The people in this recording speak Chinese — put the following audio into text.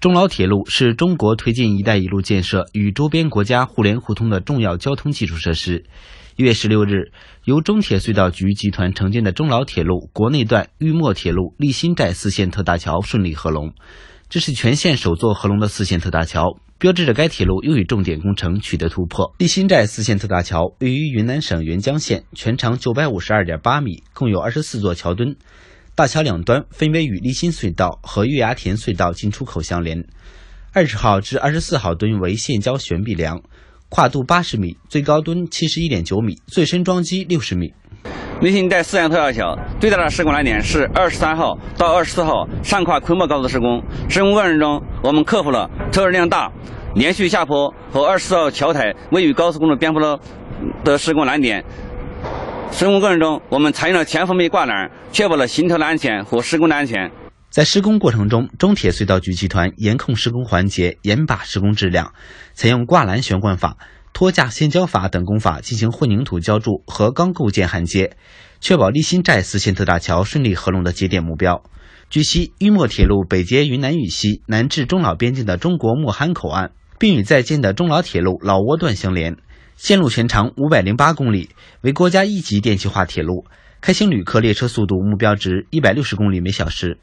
中老铁路是中国推进“一带一路”建设与周边国家互联互通的重要交通基础设施。一月十六日，由中铁隧道局集团承建的中老铁路国内段玉墨铁路立新寨四线特大桥顺利合龙，这是全线首座合龙的四线特大桥，标志着该铁路又一重点工程取得突破。立新寨四线特大桥位于云南省元江县，全长九百五十二点八米，共有二十四座桥墩。大桥两端分别与立新隧道和月牙田隧道进出口相连。二十号至二十四号墩为现浇悬臂梁，跨度八十米，最高墩七十一点九米，最深桩基六十米。立新带四阳特大桥最大的施工难点是二十三号到二十四号上跨昆莫高速施工。施工过程中，我们克服了车流量大、连续下坡和二十四号桥台位于高速公路边坡的的施工难点。施工过程中，我们采用了全封闭挂篮，确保了行车的安全和施工的安全。在施工过程中，中铁隧道局集团严控施工环节，严把施工质量，采用挂篮悬挂法、托架现浇法等工法进行混凝土浇筑和钢构件焊接，确保立新寨四线特大桥顺利合龙的节点目标。据悉，玉墨铁路北接云南玉溪，南至中老边境的中国莫憨口岸，并与在建的中老铁路老挝段相连。线路全长五百零八公里，为国家一级电气化铁路，开行旅客列车速度目标值一百六十公里每小时。